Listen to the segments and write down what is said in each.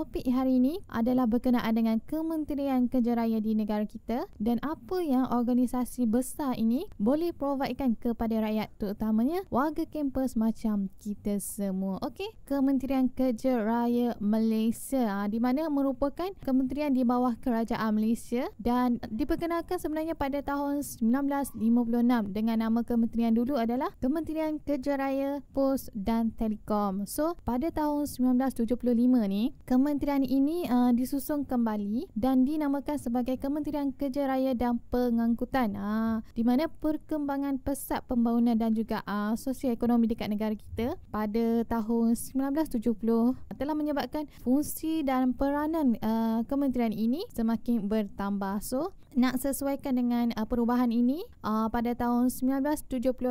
topik hari ini adalah berkenaan dengan Kementerian Kerja Raya di negara kita dan apa yang organisasi besar ini boleh providekan kepada rakyat terutamanya warga kampus macam kita semua. Okey, Kementerian Kerja Raya Malaysia ha, di mana merupakan kementerian di bawah Kerajaan Malaysia dan diperkenalkan sebenarnya pada tahun 1956 dengan nama kementerian dulu adalah Kementerian Kerja Raya, Pos dan Telekom. So, pada tahun 1975 ni, kementerian kementerian ini uh, disusun kembali dan dinamakan sebagai Kementerian Kerja Raya dan Pengangkutan uh, di mana perkembangan pesat pembangunan dan juga uh, sosioekonomi dekat negara kita pada tahun 1970 telah menyebabkan fungsi dan peranan uh, kementerian ini semakin bertambah. So, nak sesuaikan dengan uh, perubahan ini uh, pada tahun 1978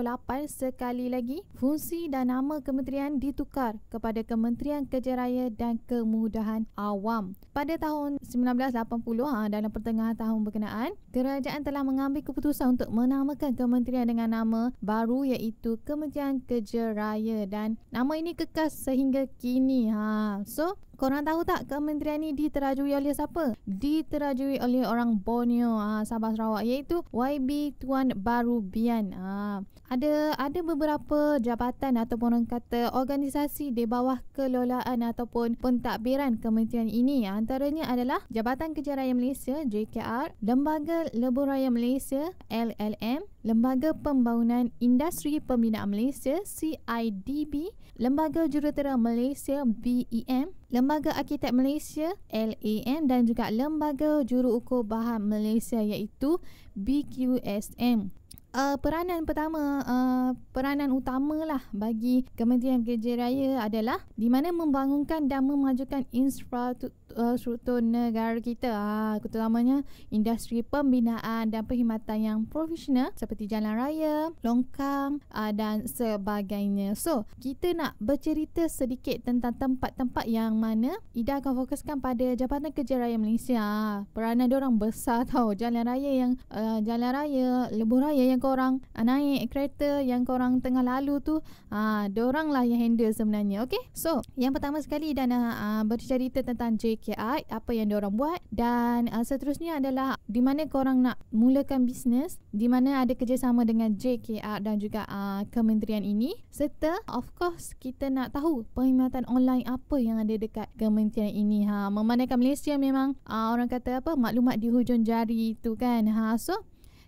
sekali lagi fungsi dan nama kementerian ditukar kepada Kementerian Kerja Raya dan Kemudahan Awam. Pada tahun 1980 uh, dalam pertengahan tahun berkenaan, kerajaan telah mengambil keputusan untuk menamakan kementerian dengan nama baru iaitu Kementerian Kerja Raya dan nama ini kekas sehingga kini. Ha. So, Korang tahu tak kementerian ini diterajui oleh siapa? Diterajui oleh orang Borneo, ha, Sabah Sarawak iaitu YB Tuan Baru Bian. Ha, ah, ada ada beberapa jabatan ataupun orang kata organisasi di bawah kelolaan ataupun pentadbiran kementerian ini. Antaranya adalah Jabatan Kerja Raya Malaysia, JKR, Lembaga Lebuh Raya Malaysia, LLM, Lembaga Pembangunan Industri Pembinaan Malaysia CIDB, Lembaga Jurutera Malaysia BEM, Lembaga Arkitek Malaysia LAM dan juga Lembaga Juruukur Bahan Malaysia iaitu BQSM. Uh, peranan pertama, uh, peranan utamalah bagi Kementerian Kerja Raya adalah di mana membangunkan dan memajukan infrastruktur uh, struktur negara kita uh, terutamanya industri pembinaan dan perkhidmatan yang profesional seperti jalan raya, longkang uh, dan sebagainya. So, kita nak bercerita sedikit tentang tempat-tempat yang mana Ida akan fokuskan pada Jabatan Kerja Raya Malaysia. Uh, peranan dia orang besar tau. Jalan raya yang uh, jalan raya, lebuh raya yang kau orang uh, naik kereta yang kau orang tengah lalu tu, ah uh, dia oranglah yang handle sebenarnya. Okay So, yang pertama sekali Ida nak uh, bercerita tentang JK KKI apa yang diorang buat dan uh, seterusnya adalah di mana korang nak mulakan bisnes di mana ada kerjasama dengan JKR dan juga uh, kementerian ini serta of course kita nak tahu perkhidmatan online apa yang ada dekat kementerian ini ha memandangkan Malaysia memang uh, orang kata apa maklumat di hujung jari itu kan ha so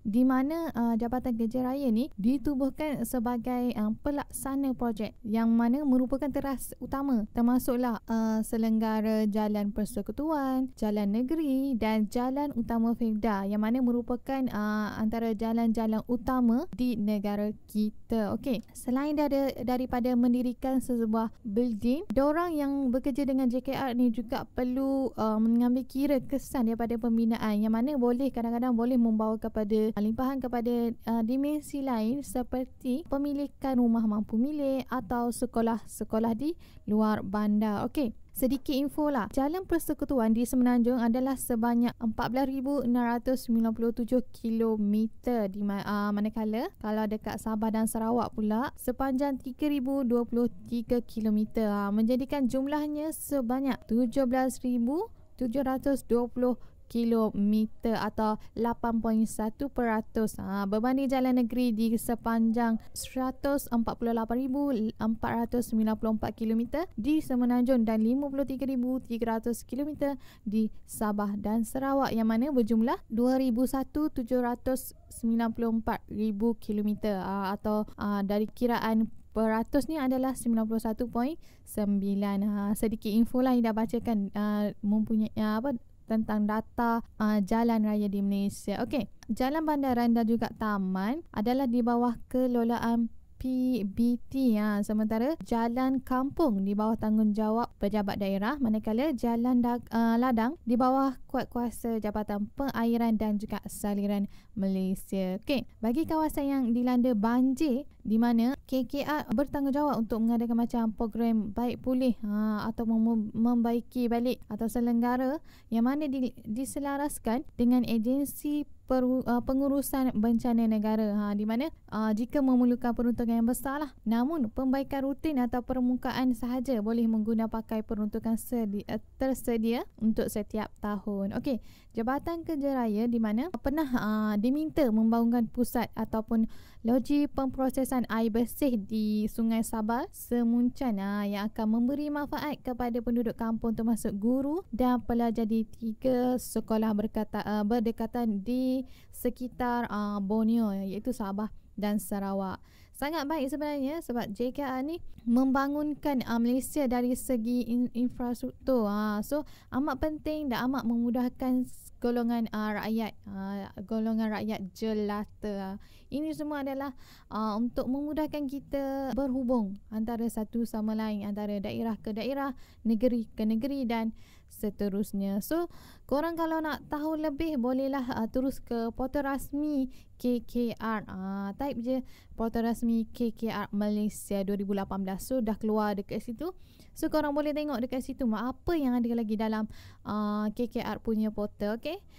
di mana uh, Jabatan Kerja Raya ni ditubuhkan sebagai uh, pelaksana projek yang mana merupakan teras utama termasuklah uh, selenggara jalan persekutuan, jalan negeri dan jalan utama Fenda yang mana merupakan uh, antara jalan-jalan utama di negara kita. Okey, selain dari, daripada mendirikan sebuah building, orang yang bekerja dengan JKR ni juga perlu uh, mengambil kira kesan daripada pembinaan yang mana boleh kadang-kadang boleh membawa kepada limpahan kepada uh, dimensi lain seperti pemilikan rumah mampu milik atau sekolah-sekolah di luar bandar. Okey. Sedikit info lah. Jalan persekutuan di Semenanjung adalah sebanyak 14,697 km di uh, manakala kalau dekat Sabah dan Sarawak pula sepanjang 3,023 km uh, menjadikan jumlahnya sebanyak 17,720 km kilometer atau 8.1 peratus ha, berbanding jalan negeri di sepanjang 148,494 kilometer di Semenanjung dan 53,300 kilometer di Sabah dan Sarawak yang mana berjumlah 2,1794 94,000 km atau ha, dari kiraan peratus ni adalah 91.9 ha, sedikit info lah yang dah bacakan uh, mempunyai uh, apa tentang data uh, jalan raya di Malaysia. Okey, jalan bandaran dan juga taman adalah di bawah kelolaan PBT ya. Ha, sementara jalan kampung di bawah tanggungjawab pejabat daerah manakala jalan da- uh, eh, ladang di bawah kuat kuasa Jabatan Pengairan dan juga Saliran Malaysia. Okey, bagi kawasan yang dilanda banjir di mana KKR bertanggungjawab untuk mengadakan macam program baik pulih ha, atau mem- membaiki balik atau selenggara yang mana di- diselaraskan dengan agensi Uh, pengurusan bencana negara ha di mana uh, jika memerlukan peruntukan yang besarlah namun pembaikan rutin atau permukaan sahaja boleh menggunakan pakai peruntukan sedi- eh, tersedia untuk setiap tahun okey jabatan kerja raya di mana pernah uh, diminta membangunkan pusat ataupun loji pemprosesan air bersih di Sungai Sabah Semuncan uh, yang akan memberi manfaat kepada penduduk kampung termasuk guru dan pelajar di tiga sekolah berkata, uh, berdekatan di sekitar uh, Borneo iaitu Sabah dan Sarawak. Sangat baik sebenarnya sebab JKR ni membangunkan uh, Malaysia dari segi in- infrastruktur. Ha so amat penting dan amat memudahkan golongan uh, rakyat uh, golongan rakyat jelata. Uh. Ini semua adalah uh, untuk memudahkan kita berhubung antara satu sama lain antara daerah ke daerah, negeri ke negeri dan seterusnya. So, korang kalau nak tahu lebih bolehlah uh, terus ke portal rasmi KKR. uh, ah, type je portal rasmi KKR Malaysia 2018. So, dah keluar dekat situ. So, korang boleh tengok dekat situ apa yang ada lagi dalam uh, KKR punya portal, okay?